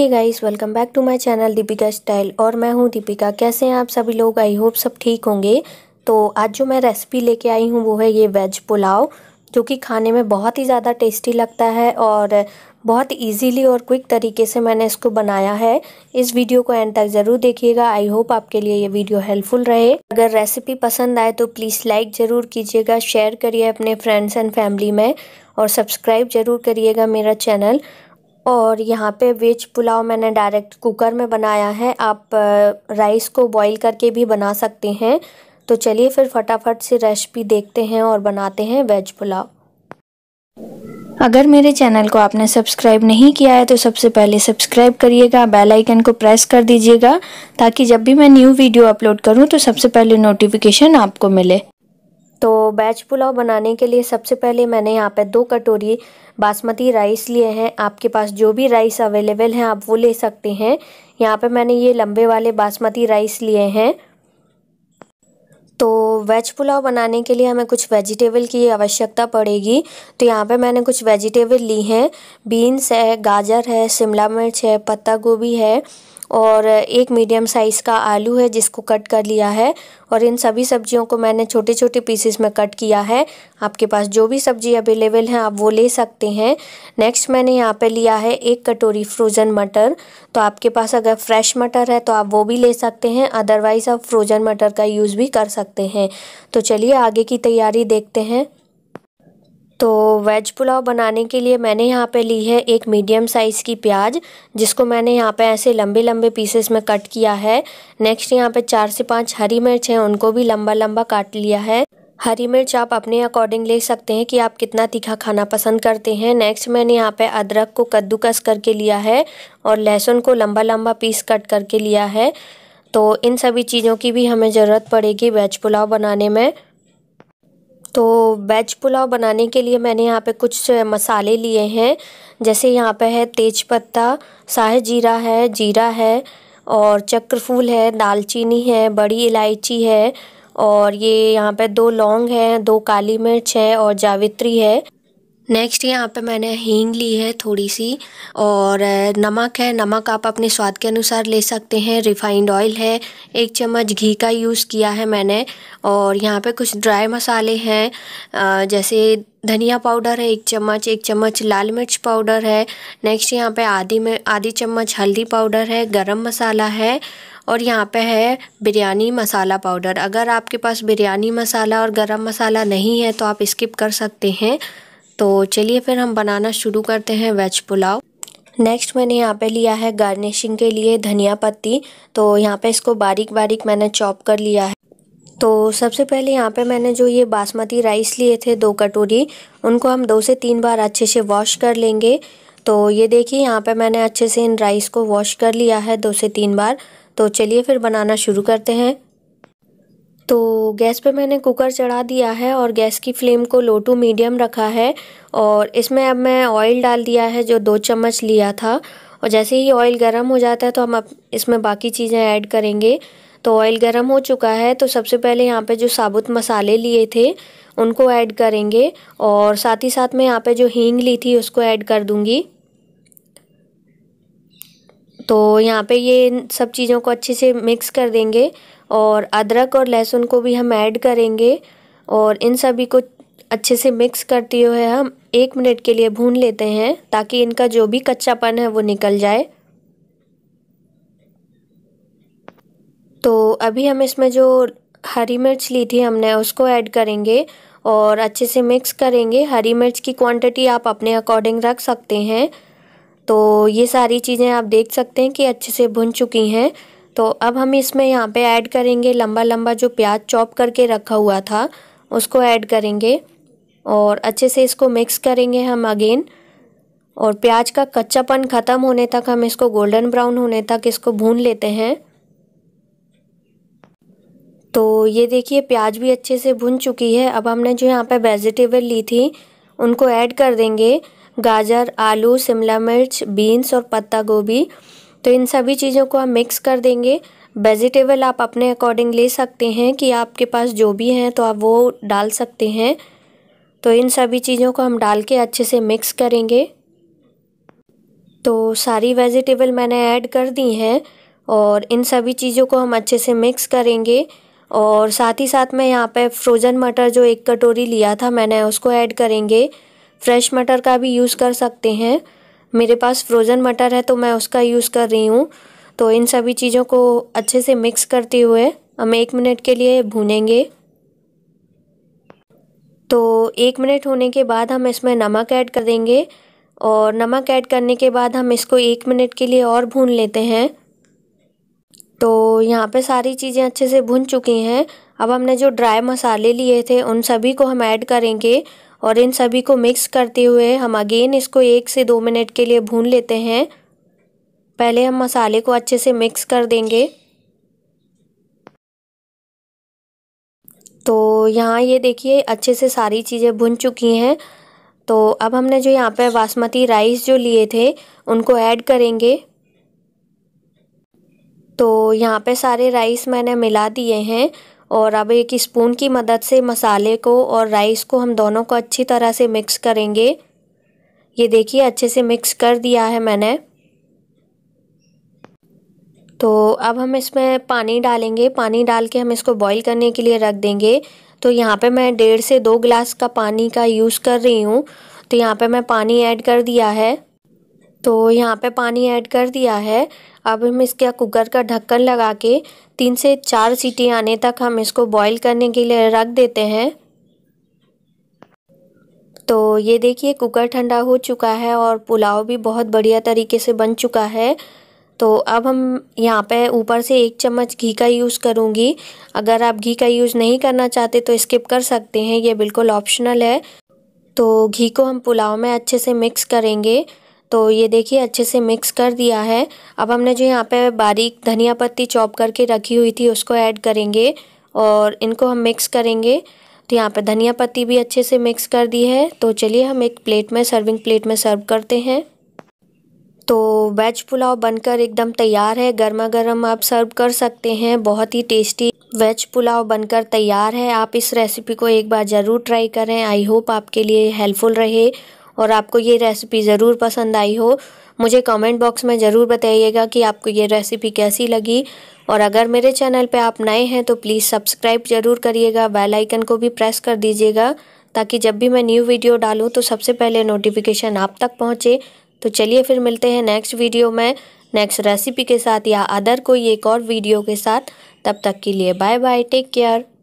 hey guys welcome back to my channel Deepika style और मैं हूँ दीपिका कैसे हैं आप सभी लोग आई होप सब ठीक होंगे तो आज जो मैं रेसिपी लेके आई हूँ वो है ये वेज पुलाव जो कि खाने में बहुत ही ज़्यादा टेस्टी लगता है और बहुत इजीली और क्विक तरीके से मैंने इसको बनाया है इस वीडियो को एंड तक ज़रूर देखिएगा आई होप आपके लिए ये वीडियो हेल्पफुल रहे अगर रेसिपी पसंद आए तो प्लीज़ लाइक ज़रूर कीजिएगा शेयर करिए अपने फ्रेंड्स एंड फैमिली में और सब्सक्राइब ज़रूर करिएगा मेरा चैनल और यहाँ पे वेज पुलाव मैंने डायरेक्ट कुकर में बनाया है आप राइस को बॉईल करके भी बना सकते हैं तो चलिए फिर फटाफट से रेसिपी देखते हैं और बनाते हैं वेज पुलाव अगर मेरे चैनल को आपने सब्सक्राइब नहीं किया है तो सबसे पहले सब्सक्राइब करिएगा बेल आइकन को प्रेस कर दीजिएगा ताकि जब भी मैं न्यू वीडियो अपलोड करूँ तो सबसे पहले नोटिफिकेशन आपको मिले तो वेज पुलाव बनाने के लिए सबसे पहले मैंने यहाँ पे दो कटोरी बासमती राइस लिए हैं आपके पास जो भी राइस अवेलेबल है आप वो ले सकते हैं यहाँ पे मैंने ये लंबे वाले बासमती राइस लिए हैं तो वेज पुलाव बनाने के लिए हमें कुछ वेजिटेबल की आवश्यकता पड़ेगी तो यहाँ पे मैंने कुछ वेजिटेबल ली हैं बीन्स है गाजर है शिमला मिर्च है पत्ता गोभी है और एक मीडियम साइज़ का आलू है जिसको कट कर लिया है और इन सभी सब्जियों को मैंने छोटे छोटे पीसेस में कट किया है आपके पास जो भी सब्जी अवेलेबल है आप वो ले सकते हैं नेक्स्ट मैंने यहाँ पे लिया है एक कटोरी फ्रोज़न मटर तो आपके पास अगर फ्रेश मटर है तो आप वो भी ले सकते हैं अदरवाइज़ आप फ्रोज़न मटर का यूज़ भी कर सकते हैं तो चलिए आगे की तैयारी देखते हैं वेज पुलाव बनाने के लिए मैंने यहाँ पे ली है एक मीडियम साइज़ की प्याज जिसको मैंने यहाँ पे ऐसे लंबे लंबे पीसेस में कट किया है नेक्स्ट यहाँ पे चार से पांच हरी मिर्च हैं उनको भी लंबा लंबा काट लिया है हरी मिर्च आप अपने अकॉर्डिंग ले सकते हैं कि आप कितना तीखा खाना पसंद करते हैं नेक्स्ट मैंने यहाँ पे अदरक को कद्दूकस करके लिया है और लहसुन को लंबा लंबा पीस कट करके लिया है तो इन सभी चीज़ों की भी हमें ज़रूरत पड़ेगी वेज पुलाव बनाने में तो वेज पुलाव बनाने के लिए मैंने यहाँ पे कुछ मसाले लिए हैं जैसे यहाँ पे है तेज पत्ता शाह जीरा है जीरा है और चक्रफूल है दालचीनी है बड़ी इलायची है और ये यहाँ पे दो लौंग है दो काली मिर्च है और जावित्री है नेक्स्ट यहाँ पे मैंने हींग ली है थोड़ी सी और नमक है नमक आप अपने स्वाद के अनुसार ले सकते हैं रिफाइंड ऑयल है एक चम्मच घी का यूज़ किया है मैंने और यहाँ पे कुछ ड्राई मसाले हैं जैसे धनिया पाउडर है एक चम्मच एक चम्मच लाल मिर्च पाउडर है नेक्स्ट यहाँ पे आधी में आधी चम्मच हल्दी पाउडर है गरम मसाला है और यहाँ पे है बिरयानी मसाला पाउडर अगर आपके पास बिरयानी मसाला और गरम मसाला नहीं है तो आप स्किप कर सकते हैं तो चलिए फिर हम बनाना शुरू करते हैं वेज पुलाव नेक्स्ट मैंने यहाँ पे लिया है गार्निशिंग के लिए धनिया पत्ती तो यहाँ पे इसको बारीक बारीक मैंने चॉप कर लिया है तो सबसे पहले यहाँ पे मैंने जो ये बासमती राइस लिए थे दो कटोरी उनको हम दो से तीन बार अच्छे से वॉश कर लेंगे तो ये देखिए यहाँ पे मैंने अच्छे से इन राइस को वॉश कर लिया है दो से तीन बार तो चलिए फिर बनाना शुरू करते हैं तो गैस पे मैंने कुकर चढ़ा दिया है और गैस की फ्लेम को लो टू मीडियम रखा है और इसमें अब मैं ऑयल डाल दिया है जो दो चम्मच लिया था और जैसे ही ऑयल गर्म हो जाता है तो हम अब इसमें बाकी चीज़ें ऐड करेंगे तो ऑयल गर्म हो चुका है तो सबसे पहले यहाँ पे जो साबुत मसाले लिए थे उनको ऐड करेंगे और साथ ही साथ मैं यहाँ पे जो हींग ली थी उसको ऐड कर दूँगी तो यहाँ पे ये सब चीज़ों को अच्छे से मिक्स कर देंगे और अदरक और लहसुन को भी हम ऐड करेंगे और इन सभी को अच्छे से मिक्स करते हुए हम एक मिनट के लिए भून लेते हैं ताकि इनका जो भी कच्चापन है वो निकल जाए तो अभी हम इसमें जो हरी मिर्च ली थी हमने उसको ऐड करेंगे और अच्छे से मिक्स करेंगे हरी मिर्च की क्वांटिटी आप अपने अकॉर्डिंग रख सकते हैं तो ये सारी चीज़ें आप देख सकते हैं कि अच्छे से भुन चुकी हैं तो अब हम इसमें यहाँ पे ऐड करेंगे लंबा लंबा जो प्याज चॉप करके रखा हुआ था उसको ऐड करेंगे और अच्छे से इसको मिक्स करेंगे हम अगेन और प्याज का कच्चापन ख़त्म होने तक हम इसको गोल्डन ब्राउन होने तक इसको भून लेते हैं तो ये देखिए प्याज भी अच्छे से भुन चुकी है अब हमने जो यहाँ पे वेजिटेबल ली थी उनको ऐड कर देंगे गाजर आलू शिमला मिर्च बीन्स और पत्ता गोभी तो इन सभी चीज़ों को हम मिक्स कर देंगे वेजिटेबल आप अपने अकॉर्डिंग ले सकते हैं कि आपके पास जो भी हैं तो आप वो डाल सकते हैं तो इन सभी चीज़ों को हम डाल के अच्छे से मिक्स करेंगे तो सारी वेजिटेबल मैंने ऐड कर दी हैं और इन सभी चीज़ों को हम अच्छे से मिक्स करेंगे और साथ ही साथ मैं यहाँ पे फ्रोज़न मटर जो एक कटोरी लिया था मैंने उसको ऐड करेंगे फ्रेश मटर का भी यूज़ कर सकते हैं मेरे पास फ्रोज़न मटर है तो मैं उसका यूज़ कर रही हूँ तो इन सभी चीज़ों को अच्छे से मिक्स करते हुए हम एक मिनट के लिए भूनेंगे तो एक मिनट होने के बाद हम इसमें नमक ऐड कर देंगे और नमक ऐड करने के बाद हम इसको एक मिनट के लिए और भून लेते हैं तो यहाँ पे सारी चीज़ें अच्छे से भून चुकी हैं अब हमने जो ड्राई मसाले लिए थे उन सभी को हम ऐड करेंगे और इन सभी को मिक्स करते हुए हम अगेन इसको एक से दो मिनट के लिए भून लेते हैं पहले हम मसाले को अच्छे से मिक्स कर देंगे तो यहाँ ये देखिए अच्छे से सारी चीज़ें भुन चुकी हैं तो अब हमने जो यहाँ पे बासमती राइस जो लिए थे उनको ऐड करेंगे तो यहाँ पे सारे राइस मैंने मिला दिए हैं और अब एक स्पून की मदद से मसाले को और राइस को हम दोनों को अच्छी तरह से मिक्स करेंगे ये देखिए अच्छे से मिक्स कर दिया है मैंने तो अब हम इसमें पानी डालेंगे पानी डाल के हम इसको बॉईल करने के लिए रख देंगे तो यहाँ पे मैं डेढ़ से दो गिलास का पानी का यूज़ कर रही हूँ तो यहाँ पे मैं पानी ऐड कर दिया है तो यहाँ पे पानी ऐड कर दिया है अब हम इसका कुकर का ढक्कन लगा के तीन से चार सीटी आने तक हम इसको बॉईल करने के लिए रख देते हैं तो ये देखिए कुकर ठंडा हो चुका है और पुलाव भी बहुत बढ़िया तरीके से बन चुका है तो अब हम यहाँ पे ऊपर से एक चम्मच घी का यूज़ करूँगी अगर आप घी का यूज़ नहीं करना चाहते तो स्किप कर सकते हैं ये बिल्कुल ऑप्शनल है तो घी को हम पुलाव में अच्छे से मिक्स करेंगे तो ये देखिए अच्छे से मिक्स कर दिया है अब हमने जो यहाँ पे बारीक धनिया पत्ती चॉप करके रखी हुई थी उसको ऐड करेंगे और इनको हम मिक्स करेंगे तो यहाँ पे धनिया पत्ती भी अच्छे से मिक्स कर दी है तो चलिए हम एक प्लेट में सर्विंग प्लेट में सर्व करते हैं तो वेज पुलाव बनकर एकदम तैयार है गर्मा गर्म आप सर्व कर सकते हैं बहुत ही टेस्टी वेज पुलाव बनकर तैयार है आप इस रेसिपी को एक बार ज़रूर ट्राई करें आई होप आपके लिए हेल्पफुल रहे और आपको ये रेसिपी ज़रूर पसंद आई हो मुझे कमेंट बॉक्स में ज़रूर बताइएगा कि आपको ये रेसिपी कैसी लगी और अगर मेरे चैनल पे आप नए हैं तो प्लीज़ सब्सक्राइब ज़रूर करिएगा बेल आइकन को भी प्रेस कर दीजिएगा ताकि जब भी मैं न्यू वीडियो डालूँ तो सबसे पहले नोटिफिकेशन आप तक पहुँचे तो चलिए फिर मिलते हैं नेक्स्ट वीडियो में नेक्स्ट रेसिपी के साथ या अदर कोई एक और वीडियो के साथ तब तक के लिए बाय बाय टेक केयर